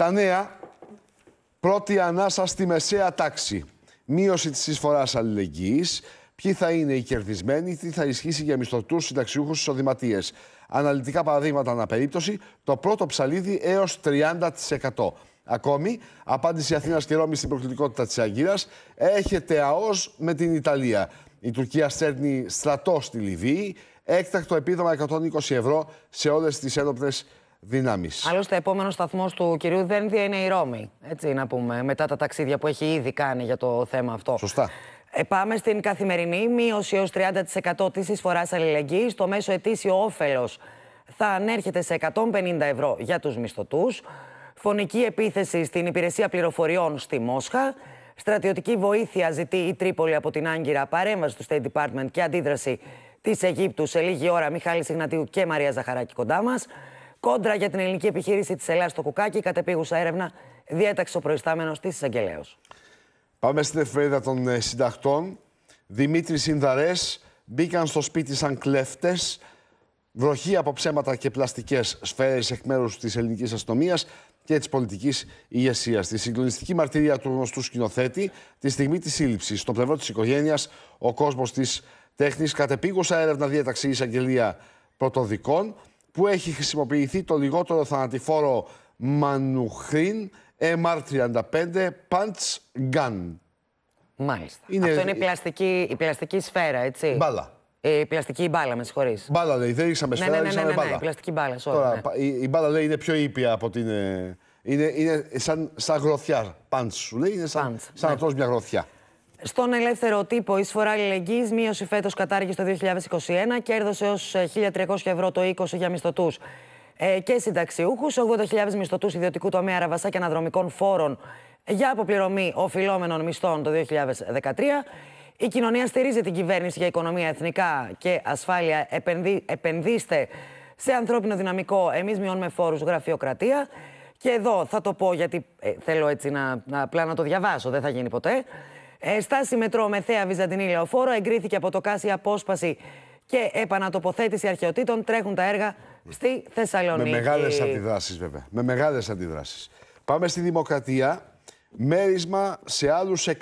Τα νέα, πρώτη ανάσα στη μεσαία τάξη. Μείωση της εισφοράς αλληλεγγύης, ποιοι θα είναι οι κερδισμένοι, τι θα ισχύσει για μισθωτούς, συνταξιούχους, εισοδηματίες. Αναλυτικά παραδείγματα αναπερίπτωση, το πρώτο ψαλίδι έως 30%. Ακόμη, απάντηση Αθήνας και Ρώμη στην προκλητικότητα της Αγκύρα. Έχετε ΑΟΣ με την Ιταλία. Η Τουρκία στέλνει στρατό στη Λιβύη. Έκτακτο επίδομα 120 ευρώ σε όλες τις ένοπλες δύναμης. Άλλωστε, επόμενος σταθμός του κυρίου Δένδια είναι η Ρώμη. Έτσι να πούμε, μετά τα ταξίδια που έχει ήδη κάνει για το θέμα αυτό. Σωστά. Ε, πάμε στην καθημερινή μείωση έως 30% της εισφοράς αλληλεγγύης. Το μέσο ετήσιο όφελος θα ανέρχεται σε 150 ευρώ για τους μισθωτούς. Φωνική επίθεση στην υπηρεσία πληροφοριών στη Μόσχα. Στρατιωτική βοήθεια ζητεί η Τρίπολη από την Άγκυρα, παρέμβαση του State Department και αντίδραση της Αιγύπτου σε λίγη ώρα. Μιχάλη Σιγνατίου και Μαρία Ζαχαράκη κοντά μας. Κόντρα για την ελληνική επιχείρηση της Ελλάδα στο Κουκάκι, κατεπίγουσα έρευνα διέταξε ο προϊστάμενος της εισαγγελέα. Πάμε στην εφημερίδα των ε, συντακτών. Δημήτρης Ινδαρές μπήκαν στο σπίτι σαν κλέφτες. Βροχή από ψέματα και πλαστικές σφαίρες εκ μέρους της ελληνικής αστυνομίας και της πολιτικής ηγεσίας. Στη συγκλονιστική μαρτυρία του γνωστού σκηνοθέτη, τη στιγμή της σύλληψης. Στο πλευρό της οικογένειας, ο κόσμος της τέχνης, κατεπίγουσα έρευνα διέταξη εισαγγελία πρωτοδικών που έχει χρησιμοποιηθεί το λιγότερο θανατηφόρο Μανουχρίν MR35 Punch Gun. Μάλιστα. Είναι... Αυτό είναι η πλαστική, η πλαστική σφαίρα, έτσι. Μπάλα. Ε, η πλαστική μπάλα, με συγχωρείς. Μπάλα λέει, δεν ρίξαμε ναι, ναι, σφαίρα, ναι, ναι, ναι, ναι, ναι, μπάλα. Ναι, πλαστική μπάλα, sorry, Τώρα, ναι. η, μπάλα λέει είναι πιο ήπια από την... Ε, είναι, είναι σαν, σαν γροθιά, πάντς σου λέει, είναι σαν, σαν ναι. να τρως μια γροθιά. Στον ελεύθερο τύπο, εισφορά αλληλεγγύη, μείωση φέτος κατάργηση το 2021, κέρδος έως 1.300 ευρώ το 20 για μισθωτούς ε, και συνταξιούχους, 80.000 μισθωτούς ιδιωτικού τομέα Αραβασά και αναδρομικών φόρων για αποπληρωμή οφειλόμενων μισθών το 2013. Η κοινωνία στηρίζει την κυβέρνηση για οικονομία εθνικά και ασφάλεια. Επενδύ, επενδύστε σε ανθρώπινο δυναμικό. Εμείς μειώνουμε φόρους γραφειοκρατία. Και εδώ θα το πω γιατί ε, θέλω έτσι να, να, απλά να το διαβάσω, δεν θα γίνει ποτέ. Ε, στάση μετρό με θέα Βυζαντινή Λεωφόρο εγκρίθηκε από το κάσι απόσπαση και επανατοποθέτηση αρχαιοτήτων. Τρέχουν τα έργα στη Θεσσαλονίκη. Με μεγάλες αντιδράσεις, βέβαια. Με μεγάλες αντιδράσεις. Πάμε στη Δημοκρατία. Μέρισμα σε άλλους 100.000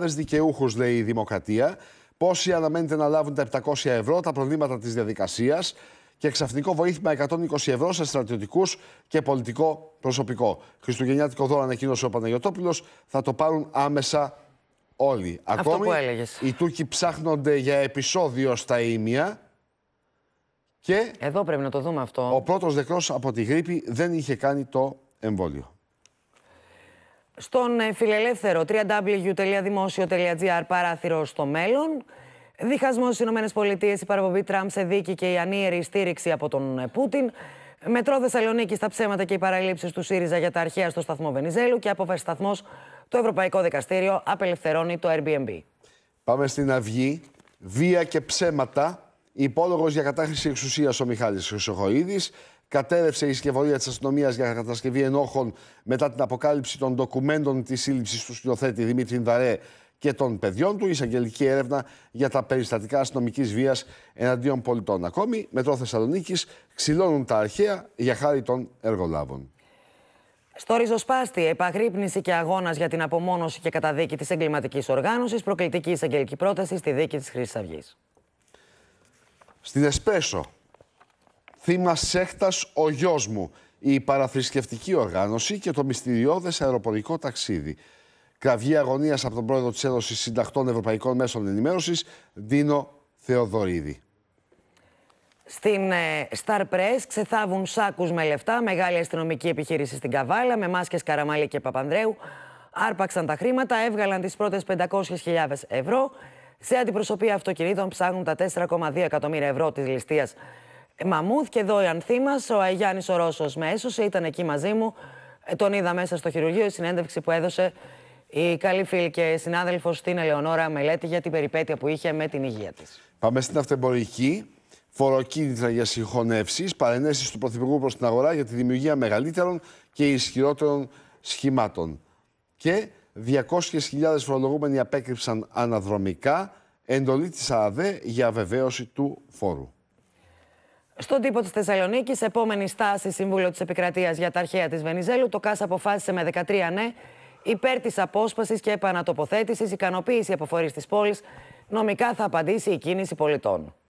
δικαιούχους, λέει η Δημοκρατία. Πόσοι αναμένεται να λάβουν τα 700 ευρώ, τα προβλήματα της διαδικασίας και ξαφνικό βοήθημα 120 ευρώ σε στρατιωτικούς και πολιτικό προσωπικό. Χριστουγεννιάτικο δώρο ανακοίνωσε ο Παναγιοτόπουλος. Θα το πάρουν άμεσα Όλοι. Ακόμη, που έλεγες. οι Τούρκοι ψάχνονται για επεισόδιο στα Ήμια. Και Εδώ πρέπει να το δούμε αυτό. ο πρώτος δεκτό από τη γρήπη δεν είχε κάνει το εμβόλιο. Στον ε, φιλελεύθερο www.dimosio.gr παράθυρο στο μέλλον. Διχασμός στις ΗΠΑ, η παραπομπή Τραμπ σε δίκη και η ανίερη στήριξη από τον ε, Πούτιν. Μετρό Θεσσαλονίκη στα ψέματα και οι παραλήψεις του ΣΥΡΙΖΑ για τα αρχαία στο σταθμό Βενιζέλου και απόφαση σταθμός το Ευρωπαϊκό Δικαστήριο απελευθερώνει το Airbnb. Πάμε στην Αυγή. Βία και ψέματα. Υπόλογος για κατάχρηση εξουσίας ο Μιχάλης Χρυσοχοίδης. Κατέρευσε η σκευωρία της αστυνομίας για κατασκευή ενόχων μετά την αποκάλυψη των ντοκουμέντων της σύλληψης του σκηνοθέτη Δημήτρη Νταρέ και των παιδιών του, εισαγγελική έρευνα για τα περιστατικά αστυνομικής βίας εναντίον πολιτών. Ακόμη, μετρό Θεσσαλονίκης ξυλώνουν τα αρχαία για χάρη των εργολάβων. Στο ριζοσπάστη, επαγρύπνηση και αγώνας για την απομόνωση και καταδίκη της εγκληματικής οργάνωσης, προκλητική εισαγγελική πρόταση στη δίκη της Χρήση Αυγή. Στην Εσπέσο, θύμα σέχτας ο γιος μου, η παραθρησκευτική οργάνωση και το μυστηριώδες αεροπορικό ταξίδι. Κραυγή αγωνίας από τον πρόεδρο της Ένωσης Συνταχτών Ευρωπαϊκών Μέσων Ενημέρωσης, Δίνο Θεοδωρίδη. Στην ε, Star Press ξεθάβουν σάκους με λεφτά, μεγάλη αστυνομική επιχείρηση στην Καβάλα, με μάσκες Καραμαλή και Παπανδρέου. Άρπαξαν τα χρήματα, έβγαλαν τις πρώτες 500.000 ευρώ. Σε αντιπροσωπεία αυτοκινήτων ψάχνουν τα 4,2 εκατομμύρια ευρώ της ληστείας Μαμούθ. Και εδώ η ανθήμα ο Αγιάννης ο Ρώσος με έσωσε, ήταν εκεί μαζί μου. Ε, τον είδα μέσα στο χειρουργείο, η συνέντευξη που έδωσε η καλή φίλη και συνάδελφος στην Ελεονόρα Μελέτη για την περιπέτεια που είχε με την υγεία της. Πάμε στην αυτεμπορική φοροκίνητρα για συγχωνεύσεις, παρενέσεις του Πρωθυπουργού προς την αγορά για τη δημιουργία μεγαλύτερων και ισχυρότερων σχημάτων. Και 200.000 φορολογούμενοι απέκρυψαν αναδρομικά εντολή της ΑΔΕ για βεβαίωση του φόρου. Στον τύπο της Θεσσαλονίκης, επόμενη στάση Συμβούλιο της Επικρατείας για τα αρχαία της Βενιζέλου, το ΚΑΣ αποφάσισε με 13 ναι υπέρ της απόσπασης και επανατοποθέτησης, ικανοποίηση αποφορής της πόλης. Νομικά θα απαντήσει η κίνηση πολιτών.